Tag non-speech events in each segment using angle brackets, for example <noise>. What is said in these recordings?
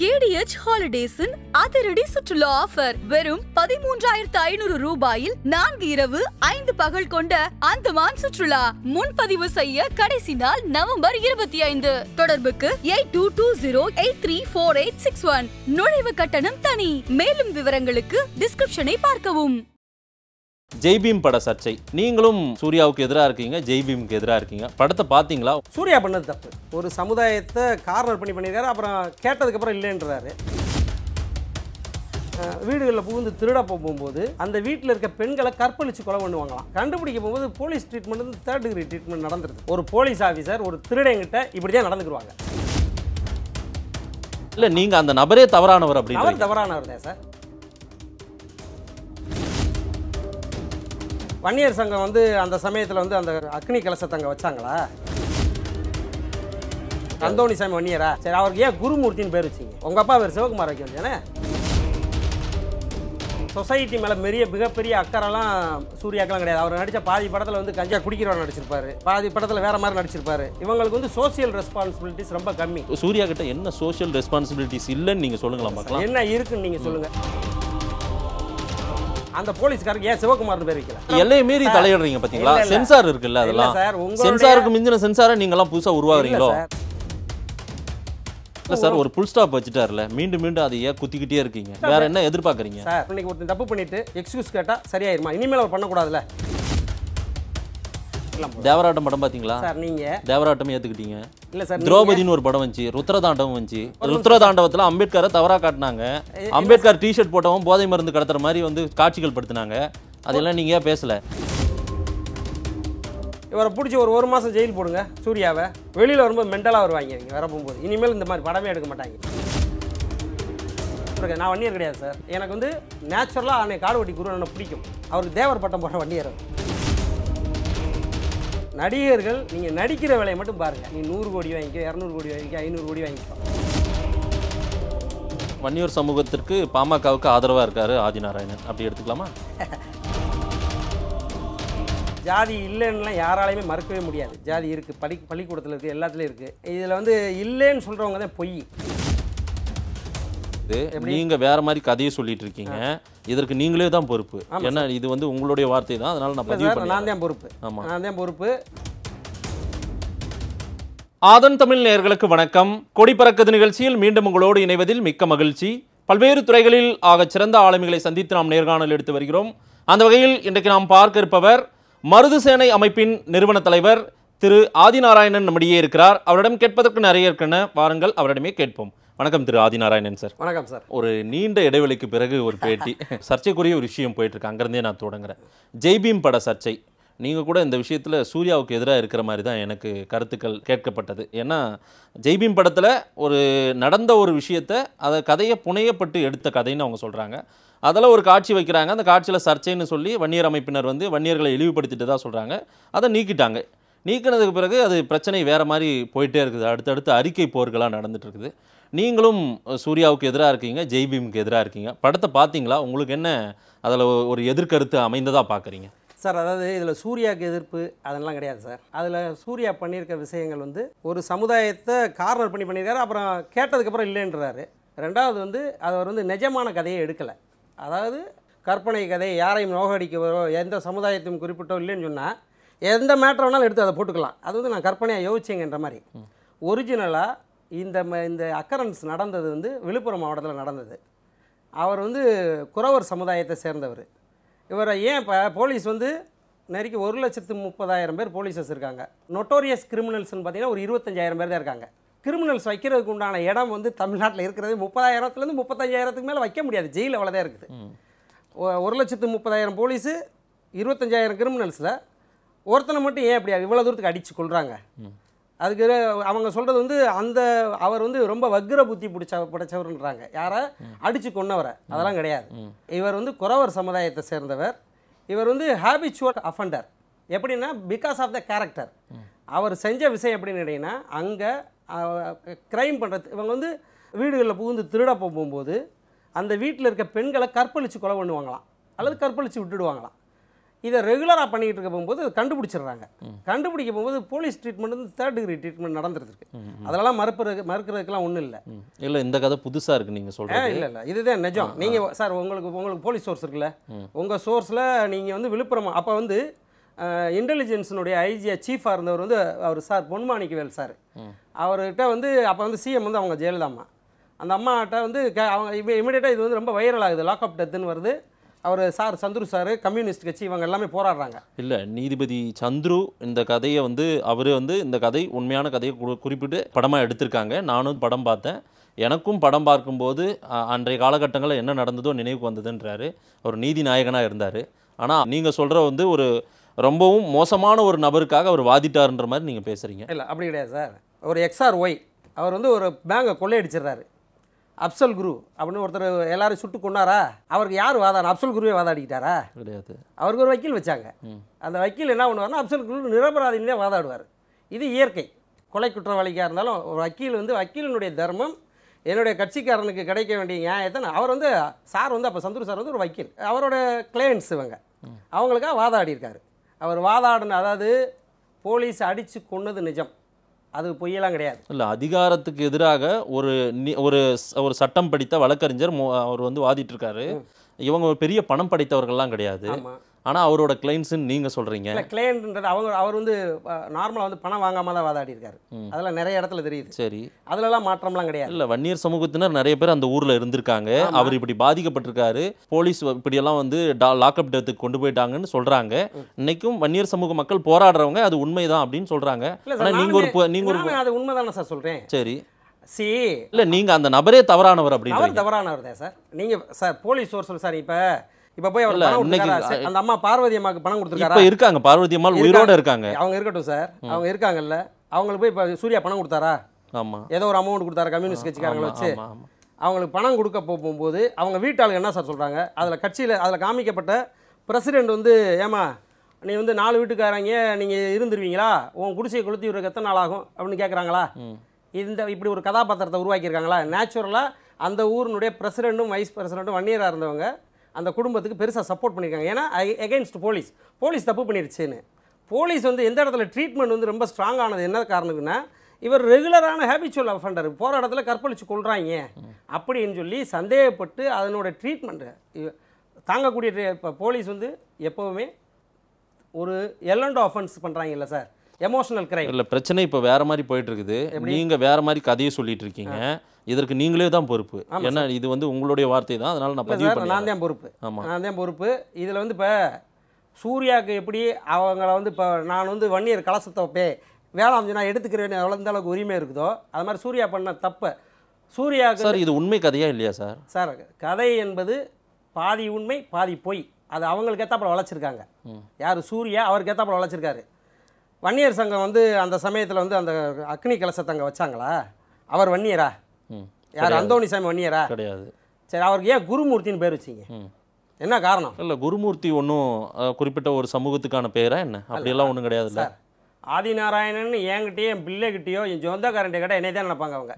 KDH ஹாலிடேஸின் அதிரடி சுற்றுலா offer வெறும் பதிமூன்றாயிரத்து ஐநூறு ரூபாயில் நான்கு இரவு ஐந்து பகல் கொண்ட அந்தமான் சுற்றுலா முன்பதிவு செய்ய கடைசி நாள் நவம்பர் இருபத்தி ஐந்து தொடர்புக்கு eight two two zero eight three four eight six one நுழைவு கட்டணம் தனி மேலும் விவரங்களுக்கு டிஸ்கிரிப்ஷனை பார்க்கவும் ஜெய்பீம் பட சர்ச்சை நீங்களும் சூர்யாவுக்கு எதிராக இருக்கீங்க ஜெய்பீமுக்கு எதிராக இருக்கீங்க படத்தை பார்த்தீங்களா சூர்யா பண்ணது தப்பு ஒரு சமுதாயத்தை கார்னர் பண்ணி பண்ணியிருக்காரு அப்புறம் கேட்டதுக்கப்புறம் இல்லைன்றாரு வீடுகளில் புகுந்து திருட போகும்போது அந்த வீட்டில் இருக்க பெண்களை கற்பழித்து கொலை பண்ணுவாங்களாம் கண்டுபிடிக்க போகும்போது போலீஸ் ட்ரீட்மெண்ட் வந்து தேர்ட் டிகிரி ட்ரீட்மெண்ட் நடந்துருது ஒரு போலீஸ் ஆஃபீஸர் ஒரு திருடங்கிட்ட இப்படி தான் நடந்துக்குவாங்க இல்லை நீங்கள் அந்த நபரே தவறானவர் அப்படி தவறானவர் தான் சார் வன்னியர் சங்கம் வந்து அந்த சமயத்தில் வந்து அந்த அக்னி கலசத்தை அங்கே வச்சாங்களா அந்தோணி சாமி வன்னியரா சரி அவருக்கு ஏன் குருமூர்த்தின்னு பேர் வச்சிங்க உங்கள் அப்பா பேர் சிவகுமார் வைக்க வேண்டியதானே சொசைட்டி மேலே பெரிய மிகப்பெரிய அக்கறெல்லாம் சூர்யாக்கெல்லாம் கிடையாது அவர் நடித்த பாதி படத்தில் வந்து கஞ்சா குடிக்கிறவர் நடிச்சிருப்பாரு பாதி படத்தில் வேற மாதிரி நடிச்சிருப்பாரு இவங்களுக்கு வந்து சோசியல் ரெஸ்பான்சிபிலிட்டிஸ் ரொம்ப கம்மி சூர்யா கிட்ட என்ன சோசியல் ரெஸ்பான்சிபிலிட்டிஸ் இல்லைன்னு நீங்கள் சொல்லுங்களா என்ன இருக்குன்னு நீங்கள் சொல்லுங்கள் அந்த போலீஸ்காரருக்கு ஏன் சிவகுமார்னு பேர் வைக்கல எல்லையை மீறி தலையிடுறீங்க பாத்தீங்களா சென்சார் இருக்குல்ல அதெல்லாம் சென்சாருக்கு மிஞ்சின சென்சாரை நீங்க எல்லாம் புதுசா உருவாகுறீங்களோ இல்ல சார் ஒரு புல் ஸ்டாப் வச்சுட்டாருல மீண்டும் மீண்டும் அதை ஏன் குத்திக்கிட்டே இருக்கீங்க வேற என்ன எதிர்பார்க்குறீங்க சார் இன்னைக்கு ஒருத்தன் தப்பு பண்ணிட்டு எக்ஸ்கியூஸ் கேட்டா சரியாயிருமா இனிமேல் அவர் பண்ணக்கூடாதுல்ல தேவராட்டம் படம் பாத்தீங்களா சார் நீங்க தேவராட்டம் ஏத்துக்கிட்டீங்க இல்ல சார் திரௌபதினு ஒரு படம் வந்துச்சு ருத்ரதாண்டவம் வந்துச்சு ருத்ரதாண்டவத்துல அம்பேத்கர் தவறா காட்டினாங்க அம்பேத்கர் டிஷர்ட் போட்டவன் போதை மருந்து கடத்துற மாதிரி வந்து காட்சிகள் படுத்தினாங்க அதெல்லாம் நீங்க பேசல இவரை பிடிச்சி ஒரு ஒரு மாதம் ஜெயில் போடுங்க சூர்யாவை வெளியில் வரும்போது மென்டலாக வருவாங்க நீங்கள் வர போகும்போது இனிமேல் இந்த மாதிரி படமே எடுக்க மாட்டாங்க நான் வண்டியர் கிடையாது சார் எனக்கு வந்து நேச்சுரலாக அன்னைக்கு காடுவட்டி குரு என்ன பிடிக்கும் அவருக்கு தேவர் பட்டம் போட வண்டியர் நடிகர்கள் நீங்கள் நடிக்கிற வேலையை மட்டும் பாருங்கள் நீ நூறு கோடி வாங்கிக்க இரநூறு கோடி வாங்கிக்க ஐநூறு கோடி வாங்கிக்கோ வன்னியூர் சமூகத்திற்கு பாமகவுக்கு ஆதரவாக இருக்கார் ஆதிநாராயணன் அப்படி எடுத்துக்கலாமா <laughs> ஜாதி இல்லைன்னுலாம் யாராலையுமே மறுக்கவே முடியாது ஜாதி இருக்குது படி பள்ளிக்கூடத்தில் இருக்குது எல்லாத்துலேயும் இருக்குது இதில் வந்து இல்லைன்னு சொல்கிறவங்க தான் பொய் கிடையாது நீங்க வேற மாதிரி கதையை சொல்லிட்டு இருக்கீங்க இதற்கு நீங்களே தான் பொறுப்பு ஏன்னா இது வந்து உங்களுடைய வார்த்தை தான் அதனால நான் பதிவு நான் தான் பொறுப்பு ஆமா நான் தான் பொறுப்பு ஆதன் தமிழ் நேர்களுக்கு வணக்கம் கொடி பறக்குது நிகழ்ச்சியில் மீண்டும் உங்களோடு இணைவதில் மிக்க மகிழ்ச்சி பல்வேறு துறைகளில் ஆக சிறந்த ஆளுமைகளை சந்தித்து நாம் நேர்காணல் எடுத்து வருகிறோம் அந்த வகையில் இன்றைக்கு நாம் பார்க்க இருப்பவர் மருது சேனை அமைப்பின் நிறுவன தலைவர் திரு ஆதிநாராயணன் நம்மிடையே இருக்கிறார் அவரிடம் கேட்பதற்கு நிறைய இருக்கின்றன வாருங்கள் அவரிடமே கேட்போம் வணக்கம் திரு ஆதிநாராயணன் சார் வணக்கம் சார் ஒரு நீண்ட இடைவெளிக்கு பிறகு ஒரு பேட்டி <laughs> சர்ச்சைக்குரிய ஒரு விஷயம் போயிட்டுருக்கு அங்கேருந்தே நான் தொடங்குறேன் ஜெய்பீம் பட சர்ச்சை நீங்கள் கூட இந்த விஷயத்தில் சூர்யாவுக்கு எதிராக இருக்கிற மாதிரி தான் எனக்கு கருத்துக்கள் கேட்கப்பட்டது ஏன்னா ஜெய்பீம் படத்தில் ஒரு நடந்த ஒரு விஷயத்தை அதை கதையை புனையப்பட்டு எடுத்த கதைன்னு அவங்க சொல்கிறாங்க அதில் ஒரு காட்சி வைக்கிறாங்க அந்த காட்சியில் சர்ச்சைன்னு சொல்லி வன்னியர் அமைப்பினர் வந்து வன்னியர்களை இழிவுபடுத்திட்டு தான் சொல்கிறாங்க அதை நீக்கிட்டாங்க நீக்கினதுக்கு பிறகு அது பிரச்சனை வேறு மாதிரி போயிட்டே இருக்குது அடுத்தடுத்து அறிக்கை போர்களாக நடந்துட்டு இருக்குது நீங்களும் சூர்யாவுக்கு எதிராக இருக்கீங்க ஜெய்பீமுக்கு எதிராக இருக்கீங்க படத்தை பார்த்தீங்களா உங்களுக்கு என்ன அதில் ஒரு எதிர்கருத்து அமைந்ததாக பார்க்குறீங்க சார் அதாவது இதில் சூர்யாவுக்கு எதிர்ப்பு அதெல்லாம் கிடையாது சார் அதில் சூர்யா பண்ணியிருக்க விஷயங்கள் வந்து ஒரு சமுதாயத்தை கார்னர் பண்ணி பண்ணியிருக்காரு அப்புறம் கேட்டதுக்கப்புறம் இல்லைன்றாரு ரெண்டாவது வந்து அவர் வந்து நிஜமான கதையை எடுக்கலை அதாவது கற்பனை கதை யாரையும் நோகடிக்கவரோ எந்த சமுதாயத்தையும் குறிப்பிட்டோ இல்லைன்னு சொன்னால் எந்த மேட்ரு வேணாலும் எடுத்து அதை போட்டுக்கலாம் அது வந்து நான் கற்பனையாக யோசிச்சேங்கன்ற மாதிரி ஒரிஜினலாக இந்த இந்த அக்கரன்ஸ் நடந்தது வந்து விழுப்புரம் மாவட்டத்தில் நடந்தது அவர் வந்து குறவர் சமுதாயத்தை சேர்ந்தவர் இவரை ஏன் இப்போ போலீஸ் வந்து நெருக்கி ஒரு லட்சத்து முப்பதாயிரம் பேர் போலீஸஸ் இருக்காங்க நொட்டோரியஸ் கிரிமினல்ஸ்னு பார்த்தீங்கன்னா ஒரு இருபத்தஞ்சாயிரம் பேர் தான் இருக்காங்க கிரிமினல்ஸ் வைக்கிறதுக்கு உண்டான இடம் வந்து தமிழ்நாட்டில் இருக்கிறது முப்பதாயிரத்துலேருந்து முப்பத்தஞ்சாயிரத்துக்கு மேலே வைக்க முடியாது ஜெயிலில் அவ்வளோதான் இருக்குது ஒரு லட்சத்து முப்பதாயிரம் போலீஸு இருபத்தஞ்சாயிரம் கிரிமினல்ஸில் ஒருத்தனை மட்டும் ஏன் அப்படி இவ்வளோ தூரத்துக்கு அடித்து கொள்கிறாங்க அதுக்கு அவங்க சொல்கிறது வந்து அந்த அவர் வந்து ரொம்ப வக்ர புத்தி பிடிச்ச பிடிச்சவர்ன்றாங்க யாரை அடித்து கொன்னவரை அதெல்லாம் கிடையாது இவர் வந்து குறவர் சமுதாயத்தை சேர்ந்தவர் இவர் வந்து ஹேபிச்சுவல் அஃபண்டர் எப்படின்னா பிகாஸ் ஆஃப் த கேரக்டர் அவர் செஞ்ச விஷயம் எப்படின்னு கேட்டிங்கன்னா அங்கே க்ரைம் பண்ணுறது இவங்க வந்து வீடுகளில் புகுந்து திருட போகும்போது அந்த வீட்டில் இருக்க பெண்களை கற்பழித்து கொலை பண்ணுவாங்களாம் அல்லது கற்பழித்து விட்டுடுவாங்களாம் இதை ரெகுலராக பண்ணிக்கிட்டு இருக்க போகும்போது கண்டுபிடிச்சிடுறாங்க கண்டுபிடிக்க போகும்போது போலீஸ் ட்ரீட்மெண்ட் வந்து தேர்ட் டிகிரி ட்ரீட்மெண்ட் நடந்துருக்கு அதெல்லாம் மறுப்பு மறுக்கிறதுக்கெல்லாம் ஒன்றும் இல்லை இல்லை இந்த கதை புதுசாக இருக்குது நீங்கள் சொல்கிறேன் இல்லை இல்லை இதுதான் நிஜம் நீங்கள் சார் உங்களுக்கு உங்களுக்கு போலீஸ் சோர்ஸ் இருக்குல்ல உங்கள் சோர்ஸில் நீங்கள் வந்து விழுப்புரம் அப்போ வந்து இன்டெலிஜென்ஸினுடைய ஐஜியா சீஃபாக இருந்தவர் வந்து அவர் சார் பொன்மாணிக்கவேல் சார் அவர்கிட்ட வந்து அப்போ வந்து சிஎம் வந்து அவங்க ஜெயலலிதா அம்மா அந்த அம்மாட்ட வந்து அவங்க இமீடியட்டாக இது வந்து ரொம்ப வைரல் ஆகுது ஆஃப் டெத்துன்னு வருது அவர் சார் சந்துரு சார் கம்யூனிஸ்ட் கட்சி இவங்க எல்லாமே போராடுறாங்க இல்லை நீதிபதி சந்துரு இந்த கதையை வந்து அவர் வந்து இந்த கதை உண்மையான கதையை குறிப்பிட்டு படமாக எடுத்திருக்காங்க நானும் படம் பார்த்தேன் எனக்கும் படம் பார்க்கும்போது அன்றைய காலகட்டங்களில் என்ன நடந்ததோ நினைவுக்கு வந்ததுன்றாரு அவர் நீதி நாயகனாக இருந்தார் ஆனால் நீங்கள் சொல்கிற வந்து ஒரு ரொம்பவும் மோசமான ஒரு நபருக்காக அவர் வாதிட்டாருன்ற மாதிரி நீங்கள் பேசுகிறீங்க இல்லை அப்படி கிடையாது சார் ஒரு எக்ஸ்ஆர் ஒய் அவர் வந்து ஒரு பேங்கை கொள்ளையடிச்சிடுறாரு அப்சல் குரு அப்படின்னு ஒருத்தர் எல்லாரும் சுட்டு கொண்டாரா அவருக்கு யார் வாதாடு அப்சல் குருவே வாதாடிக்கிட்டாரா கிடையாது அவருக்கு ஒரு வக்கீல் வச்சாங்க அந்த வக்கீல் என்ன பண்ணுவார்னா அப்சல் குரு நிரபராதினே வாதாடுவார் இது இயற்கை கொலை குற்றவாளிக்காக இருந்தாலும் ஒரு வக்கீல் வந்து வக்கீலினுடைய தர்மம் என்னுடைய கட்சிக்காரனுக்கு கிடைக்க வேண்டிய நியாயத்தை அவர் வந்து சார் வந்து அப்போ சந்தூர் சார் வந்து ஒரு வக்கீல் அவரோட கிளையன்ஸ் இவங்க அவங்களுக்காக வாதாடி இருக்காரு அவர் வாதாடுன்னு அதாவது போலீஸ் அடித்து கொன்னது நிஜம் அது பொய்யெல்லாம் கிடையாது இல்லை அதிகாரத்துக்கு எதிராக ஒரு ஒரு ஒரு சட்டம் படித்த வழக்கறிஞர் அவர் வந்து வாதிட்டு இருக்காரு இவங்க பெரிய பணம் படைத்தவர்கள்லாம் கிடையாது ஆனால் அவரோட கிளைண்ட்ஸ்ன்னு நீங்கள் சொல்கிறீங்க கிளைண்ட்ன்றது அவங்க அவர் வந்து நார்மலாக வந்து பணம் வாங்காமல் தான் வாதாடி இருக்காரு அதெல்லாம் நிறைய இடத்துல தெரியுது சரி அதுலலாம் மாற்றம்லாம் கிடையாது இல்லை வன்னியர் சமூகத்தினர் நிறைய பேர் அந்த ஊரில் இருந்திருக்காங்க அவர் இப்படி பாதிக்கப்பட்டிருக்காரு போலீஸ் இப்படியெல்லாம் வந்து டா லாக்அப் டெத்துக்கு கொண்டு போயிட்டாங்கன்னு சொல்கிறாங்க இன்னைக்கும் வன்னியர் சமூக மக்கள் போராடுறவங்க அது உண்மைதான் அப்படின்னு சொல்கிறாங்க நீங்கள் ஒரு நீங்கள் ஒரு அது உண்மை தானே சார் சொல்கிறேன் சரி சி இல்லை நீங்கள் அந்த நபரே தவறானவர் அப்படின்னு தவறானவர் தான் சார் நீங்கள் சார் போலீஸ் ஒரு சொல்லு சார் இப்போ இப்போ போய் அவர் பணம் அந்த அம்மா பார்வதி அம்மாக்கு பணம் கொடுத்துருக்காரு இருக்காங்க பார்வதி அம்மா உயிரோட இருக்காங்க அவங்க இருக்கட்டும் சார் அவங்க இருக்காங்கல்ல அவங்களுக்கு போய் இப்போ சூர்யா பணம் கொடுத்தாரா ஆமாம் ஏதோ ஒரு அமௌண்ட் கொடுத்தாரா கம்யூனிஸ்ட் கட்சிக்காரங்களை வச்சு அவங்களுக்கு பணம் கொடுக்க போகும்போது அவங்க வீட்டாளுங்க என்ன சார் சொல்கிறாங்க அதில் கட்சியில் அதில் காமிக்கப்பட்ட பிரசிடெண்ட் வந்து ஏமா நீ வந்து நாலு வீட்டுக்காரங்க நீங்கள் இருந்துருவீங்களா உன் குடிசையை கொளுத்தி இவருக்கு எத்தனை நாள் ஆகும் அப்படின்னு கேட்குறாங்களா இந்த இப்படி ஒரு கதாபாத்திரத்தை உருவாக்கியிருக்காங்களா நேச்சுரலாக அந்த ஊரினுடைய பிரசிடெண்ட்டும் வைஸ் பிரசிடெண்ட்டும் வன்னியராக இருந்தவங்க அந்த குடும்பத்துக்கு பெருசாக சப்போர்ட் பண்ணியிருக்காங்க ஏன்னா எகெயின்ஸ்ட் போலீஸ் போலீஸ் தப்பு பண்ணிருச்சுன்னு போலீஸ் வந்து எந்த இடத்துல ட்ரீட்மெண்ட் வந்து ரொம்ப ஸ்ட்ராங் ஆனது என்ன காரணம்னா இவர் ரெகுலரான ஹேபிச்சுவல் அஃபண்டர் போகிற இடத்துல கற்பழித்து கொள்கிறாங்க அப்படின்னு சொல்லி சந்தேகப்பட்டு அதனோட ட்ரீட்மெண்ட்டு தாங்கக்கூடிய இப்போ போலீஸ் வந்து எப்போவுமே ஒரு எல்லண்டோ அஃபென்ஸ் பண்ணுறாங்கல்ல சார் எமோஷனல் கிரைம் இல்லை பிரச்சனை இப்போ வேறு மாதிரி போயிட்டுருக்குது நீங்கள் வேறு மாதிரி கதையை சொல்லிகிட்டு இருக்கீங்க இதற்கு நீங்களே தான் பொறுப்பு ஏன்னா இது வந்து உங்களுடைய வார்த்தை தான் அதனால் நான் பதிவு நான் தான் பொறுப்பு ஆமாம் நான் தான் பொறுப்பு இதில் வந்து இப்போ சூர்யாவுக்கு எப்படி அவங்கள வந்து இப்போ நான் வந்து வன்னியர் கலசத்தை பே வேளாண் நான் எடுத்துக்கிறேன் எவ்வளோ அளவுக்கு உரிமை இருக்குதோ அது மாதிரி சூர்யா பண்ண தப்பு சூர்யா சார் இது உண்மை கதையா இல்லையா சார் சார் கதை என்பது பாதி உண்மை பாதி பொய் அது அவங்களுக்கு ஏற்றாப்புல வளச்சிருக்காங்க யார் சூர்யா அவருக்கு ஏற்றாப்புல வளைச்சிருக்காரு வன்னியர் சங்கம் வந்து அந்த சமயத்தில் வந்து அந்த அக்னி கலசத்தை அங்கே வச்சாங்களா அவர் வன்னியரா யார் அந்தோணி சாமி ஒன்னியரா கிடையாது சரி அவருக்கு ஏன் குருமூர்த்தின்னு பேர் வச்சிங்க என்ன காரணம் இல்லை குருமூர்த்தி ஒன்றும் குறிப்பிட்ட ஒரு சமூகத்துக்கான பேரா என்ன அப்படியெல்லாம் ஒன்றும் கிடையாதுல்ல ஆதிநாராயணன் என்கிட்டயோ என் பிள்ளைகிட்டயோ என் சொந்தக்காரன்ட்ட கிட்ட என்னை தான் நினைப்பாங்க அவங்க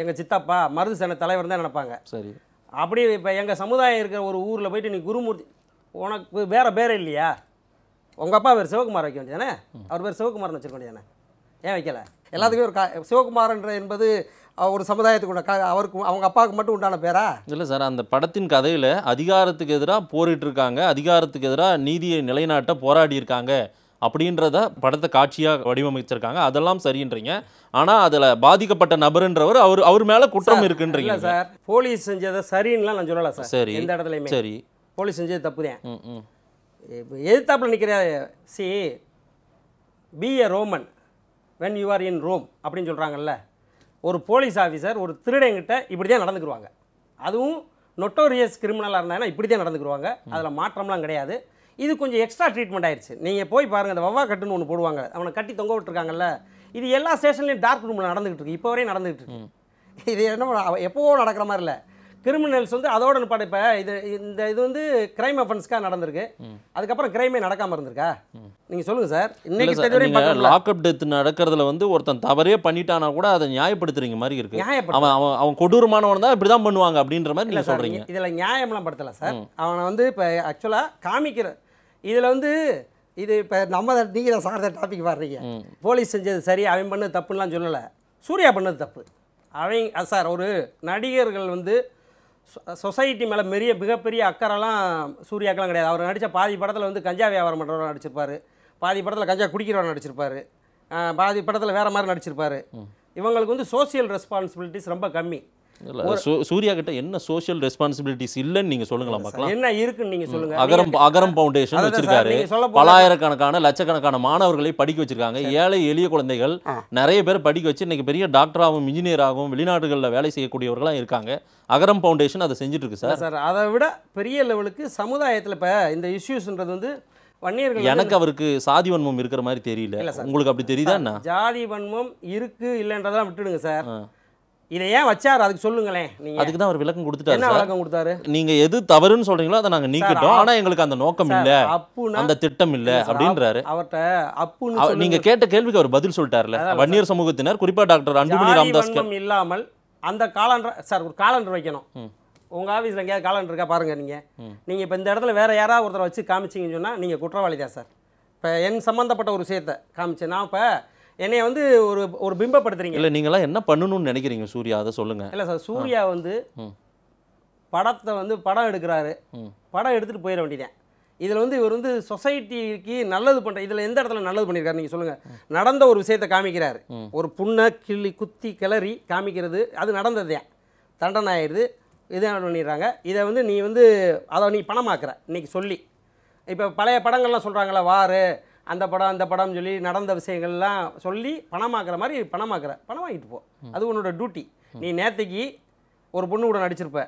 எங்கள் சித்தப்பா மருது சேன தலைவர் தான் நினைப்பாங்க சரி அப்படி இப்போ எங்கள் சமுதாயம் இருக்கிற ஒரு ஊரில் போயிட்டு நீ குருமூர்த்தி உனக்கு வேற பேர் இல்லையா உங்கள் அப்பா பேர் சிவகுமார் வைக்க வேண்டியதானே அவர் பேர் சிவகுமார்னு வச்சுருக்க வேண்டியதானே ஏன் வைக்கல எல்லாத்துக்குமே ஒரு கா சிவகுமார்ன்ற என்பது ஒரு சமுதாயத்துக்கு உண்டான அவருக்கு அவங்க அப்பாவுக்கு மட்டும் உண்டான பேரா இல்லை சார் அந்த படத்தின் கதையில் அதிகாரத்துக்கு எதிராக போரிட்டு இருக்காங்க அதிகாரத்துக்கு எதிராக நீதியை நிலைநாட்ட போராடி இருக்காங்க அப்படின்றத படத்தை காட்சியாக வடிவமைச்சிருக்காங்க அதெல்லாம் சரின்றீங்க ஆனால் அதில் பாதிக்கப்பட்ட நபருன்றவர் அவர் அவர் மேலே குற்றம் இருக்குன்றீங்க சார் போலீஸ் செஞ்சதை சரின்லாம் நான் சொல்லலாம் சார் சரி இந்த இடத்துலையுமே சரி போலீஸ் செஞ்சது தப்பு தான் எது எதிர்த்தாப்பில் நிற்கிற C P A Roman when you are in Rome அப்படின்னு சொல்கிறாங்கல்ல ஒரு போலீஸ் ஆஃபீஸர் ஒரு திருடங்கிட்ட இப்படி தான் நடந்துக்குருவாங்க அதுவும் நொட்டோரியஸ் கிரிமினலாக இருந்தாங்கன்னா இப்படி தான் நடந்துக்குருவாங்க அதில் மாற்றம்லாம் கிடையாது இது கொஞ்சம் எக்ஸ்ட்ரா ட்ரீட்மெண்ட் ஆயிடுச்சு நீங்கள் போய் பாருங்கள் அந்த வவ்வா கட்டுன்னு ஒன்று போடுவாங்க அவனை கட்டி தொங்க விட்டுருக்காங்கல்ல இது எல்லா ஸ்டேஷன்லேயும் டார்க் ரூமில் நடந்துகிட்டு இருக்கு இப்போ வரையும் நடந்துகிட்டு இருக்கு இது என்ன எப்போவோ நடக்கிற மாதிரி இல்லை கிரிமினல்ஸ் வந்து அதோட நிப்பாடு இப்போ இது இந்த இது வந்து கிரைம் அஃபென்ஸ்க்காக நடந்திருக்கு அதுக்கப்புறம் கிரைமே நடக்காம இருந்திருக்கா நீங்கள் சொல்லுங்கள் சார் இன்னைக்கு லாக்அப் டெத் நடக்கிறதுல வந்து ஒருத்தன் தவறே பண்ணிட்டானா கூட அதை நியாயப்படுத்துறீங்க மாதிரி இருக்கு அவன் அவன் அவன் கொடூரமானவன் தான் இப்படி தான் பண்ணுவாங்க அப்படின்ற மாதிரி நீங்கள் சொல்கிறீங்க இதில் நியாயம்லாம் படுத்தலை சார் அவனை வந்து இப்போ ஆக்சுவலாக காமிக்கிற இதில் வந்து இது இப்போ நம்ம நீங்கள் சார் டாபிக் வர்றீங்க போலீஸ் செஞ்சது சரி அவன் பண்ணது தப்புலாம் சொல்லலை சூர்யா பண்ணது தப்பு அவங்க சார் ஒரு நடிகர்கள் வந்து சொசைட்டி மேலே பெரிய மிகப்பெரிய அக்கறைலாம் சூர்யாக்கெல்லாம் கிடையாது அவர் நடித்த பாதி படத்தில் வந்து கஞ்சா வியாபாரம் பண்ணுறவரை நடிச்சிருப்பார் பாதி படத்தில் கஞ்சா குடிக்கிறவரை நடிச்சிருப்பார் பாதி படத்தில் வேறு மாதிரி நடிச்சிருப்பார் இவங்களுக்கு வந்து சோசியல் ரெஸ்பான்சிபிலிட்டிஸ் ரொம்ப கம்மி சூர்யா கிட்ட என்ன சோஷியல் ரெஸ்பான்சிபிலிட்டிஸ் இல்லைன்னு நீங்க சொல்லுங்களா பார்க்கலாம் என்ன இருக்குன்னு நீங்க சொல்லுங்க அகரம் அகரம் ஃபவுண்டேஷன் வச்சிருக்காரு பலாயிரக்கணக்கான லட்சக்கணக்கான மாணவர்களை படிக்க வச்சிருக்காங்க ஏழை எளிய குழந்தைகள் நிறைய பேர் படிக்க வச்சு இன்னைக்கு பெரிய டாக்டராகவும் இன்ஜினியராகவும் வெளிநாடுகளில் வேலை செய்யக்கூடியவர்களாம் இருக்காங்க அகரம் ஃபவுண்டேஷன் அதை செஞ்சுட்டு இருக்கு சார் சார் அதை விட பெரிய லெவலுக்கு சமுதாயத்தில் இப்போ இந்த இஷ்யூஸ்ன்றது வந்து வன்னியர்கள் எனக்கு அவருக்கு சாதி வன்மம் இருக்கிற மாதிரி தெரியல உங்களுக்கு அப்படி தெரியுதா ஜாதி வன்மம் இருக்கு இல்லைன்றதெல்லாம் விட்டுடுங்க சார் இதை ஏன் வச்சார் அதுக்கு சொல்லுங்களேன் நீங்க அதுக்கு தான் அவர் விளக்கம் கொடுத்துட்டாரு என்ன விளக்கம் கொடுத்தாரு நீங்க எது தவறுன்னு சொல்றீங்களோ அதை நாங்க நீக்கிட்டோம் ஆனா எங்களுக்கு அந்த நோக்கம் இல்ல அந்த திட்டம் இல்ல அப்படின்றாரு அவர்ட்ட அப்புன்னு நீங்க கேட்ட கேள்விக்கு அவர் பதில் சொல்லிட்டாருல வன்னியர் சமூகத்தினர் குறிப்பா டாக்டர் அன்புமணி ராமதாஸ் இல்லாமல் அந்த காலண்டர் சார் ஒரு காலண்டர் வைக்கணும் உங்க ஆஃபீஸில் எங்கேயாவது காலண்டர் இருக்கா பாருங்க நீங்க நீங்க இப்போ இந்த இடத்துல வேற யாராவது ஒருத்தரை வச்சு காமிச்சிங்கன்னு சொன்னா நீங்க குற்றவாளி தான் சார் இப்போ என் சம்மந்தப்பட்ட ஒரு விஷயத்தை காமிச்சேன் நான் இப்போ என்னைய வந்து ஒரு ஒரு பிம்பப்படுத்துறீங்க இல்லை நீங்களாம் என்ன பண்ணணும்னு நினைக்கிறீங்க சூர்யா அதை சொல்லுங்கள் இல்லை சார் சூர்யா வந்து படத்தை வந்து படம் எடுக்கிறாரு படம் எடுத்துகிட்டு போயிட வேண்டியதேன் இதில் வந்து இவர் வந்து சொசைட்டிக்கு நல்லது பண்ணுற இதில் எந்த இடத்துல நல்லது பண்ணியிருக்காரு நீங்கள் சொல்லுங்கள் நடந்த ஒரு விஷயத்தை காமிக்கிறாரு ஒரு புண்ணை கிள்ளி குத்தி கிளறி காமிக்கிறது அது நடந்ததே தண்டனை ஆயிடுது இதை பண்ணிடுறாங்க இதை வந்து நீ வந்து அதை நீ பணமாக்குற இன்றைக்கி சொல்லி இப்போ பழைய படங்கள்லாம் சொல்கிறாங்களே வாரு அந்த படம் அந்த படம் சொல்லி நடந்த விஷயங்கள்லாம் சொல்லி பணமாக்குற மாதிரி பணமாக்குற பணம் வாங்கிட்டு போ அது உன்னோட டியூட்டி நீ நேற்றுக்கு ஒரு பொண்ணு கூட நடிச்சிருப்ப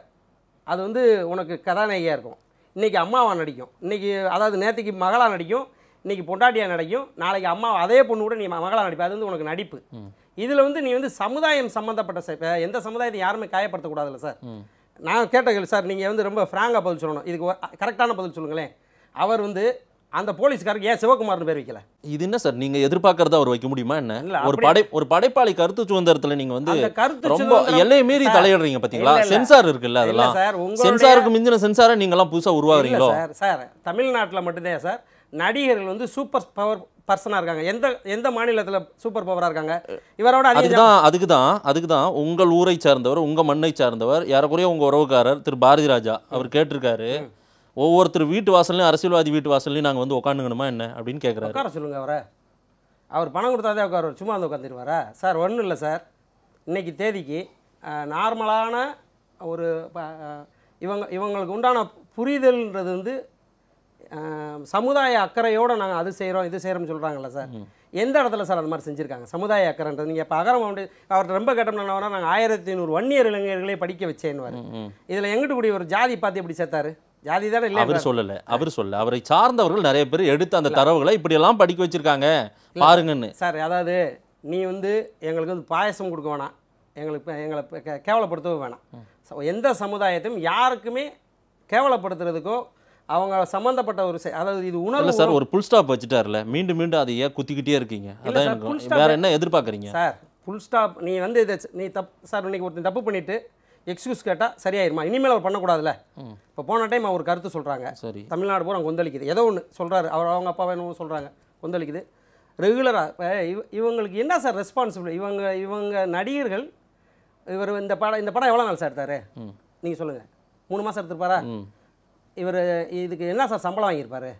அது வந்து உனக்கு கதாநாயகியாக இருக்கும் இன்றைக்கி அம்மாவாக நடிக்கும் இன்றைக்கி அதாவது நேற்றுக்கு மகளாக நடிக்கும் இன்றைக்கி பொண்டாட்டியாக நடிக்கும் நாளைக்கு அம்மா அதே பொண்ணு கூட நீ மகளாக நடிப்ப அது வந்து உனக்கு நடிப்பு இதில் வந்து நீ வந்து சமுதாயம் சம்மந்தப்பட்ட எந்த சமுதாயத்தை யாருமே காயப்படுத்தக்கூடாதுல்ல சார் நான் கேட்டேன் சார் நீங்கள் வந்து ரொம்ப ஃப்ராங்காக பதில் சொல்லணும் இதுக்கு கரெக்டான பதில் சொல்லுங்களேன் அவர் வந்து அந்த போலீஸ்காரருக்கு ஏன் சிவகுமார்னு பேர் வைக்கல இது என்ன சார் நீங்க எதிர்பார்க்கறதா அவர் வைக்க முடியுமா என்ன ஒரு படை ஒரு படைப்பாளி கருத்து சுதந்திரத்துல நீங்க வந்து ரொம்ப எல்லை மீறி தலையிடுறீங்க பாத்தீங்களா சென்சார் இருக்குல்ல அதெல்லாம் சென்சாருக்கு மிஞ்சின சென்சாரை நீங்க எல்லாம் புதுசா உருவாகுறீங்களோ சார் தமிழ்நாட்டில் தமிழ்நாட்டுல மட்டும்தான் சார் நடிகர்கள் வந்து சூப்பர் பவர் பர்சனாக இருக்காங்க எந்த எந்த மாநிலத்தில் சூப்பர் பவராக இருக்காங்க இவரோட அதுதான் அதுக்கு தான் அதுக்கு தான் உங்கள் ஊரை சார்ந்தவர் உங்கள் மண்ணை சார்ந்தவர் யாரக்குறைய உங்கள் உறவுக்காரர் திரு பாரதி ராஜா அவர் கேட்டிருக்காரு ஒவ்வொருத்தர் வீட்டு வாசல்லையும் அரசியல்வாதி வீட்டு வாசல்லையும் நாங்கள் வந்து உட்காந்துக்கணுமா என்ன அப்படின்னு கேட்குறாரு உட்கார சொல்லுங்கள் அவரை அவர் பணம் கொடுத்தாதே உட்காரு சும்மா வந்து உட்காந்துருவாரா சார் ஒன்றும் இல்லை சார் இன்றைக்கி தேதிக்கு நார்மலான ஒரு இவங்க இவங்களுக்கு உண்டான புரிதல்ன்றது வந்து சமுதாய அக்கறையோடு நாங்கள் அது செய்கிறோம் இது செய்கிறோம்னு சொல்கிறாங்கல்ல சார் எந்த இடத்துல சார் அந்த மாதிரி செஞ்சுருக்காங்க சமுதாய அக்கறைன்றது நீங்கள் இப்போ அகரம் அவர்கிட்ட ரொம்ப கேட்டோம்னா நாங்கள் ஆயிரத்தி ஐநூறு வன்னியர் இயர் இளைஞர்களே படிக்க வச்சேன்னு இதில் எங்கிட்டு கூடிய ஒரு ஜாதி பார்த்து எப்படி சேர்த்தாரு ஜாதி தானே இல்லை அவர் சொல்லலை அவர் சொல்ல அவரை சார்ந்தவர்கள் நிறைய பேர் எடுத்து அந்த தரவுகளை இப்படியெல்லாம் படிக்க வச்சிருக்காங்க பாருங்கன்னு சார் அதாவது நீ வந்து எங்களுக்கு வந்து பாயசம் கொடுக்க வேணாம் எங்களுக்கு எங்களை கேவலப்படுத்தவும் வேணாம் எந்த சமுதாயத்தையும் யாருக்குமே கேவலப்படுத்துறதுக்கோ அவங்க சம்மந்தப்பட்ட ஒரு அதாவது இது உணர்வு சார் ஒரு புல் ஸ்டாப் வச்சுட்டார்ல மீண்டும் மீண்டும் அதை ஏன் குத்திக்கிட்டே இருக்கீங்க அதான் வேற என்ன எதிர்பார்க்குறீங்க சார் புல் ஸ்டாப் நீ வந்து இதை நீ தப் சார் இன்னைக்கு ஒருத்தன் தப்பு பண்ணிட்டு எக்ஸ்கியூஸ் கேட்டால் சரியாயிருமா இனிமேல் அவர் பண்ணக்கூடாதுல்ல இப்போ போன டைம் அவர் கருத்து சொல்கிறாங்க சரி தமிழ்நாடு போகிற கொந்தளிக்குது ஏதோ ஒன்று சொல்கிறாரு அவர் அவங்க அப்பா வேணும் சொல்கிறாங்க கொந்தளிக்குது ரெகுலராக இவ இவங்களுக்கு என்ன சார் ரெஸ்பான்சிபிள் இவங்க இவங்க நடிகர்கள் இவர் இந்த படம் இந்த படம் எவ்வளோ நாள் சார் எடுத்தார் நீங்கள் சொல்லுங்கள் மூணு மாதம் எடுத்துருப்பாரா இவர் இதுக்கு என்ன சார் சம்பளம் வாங்கியிருப்பாரு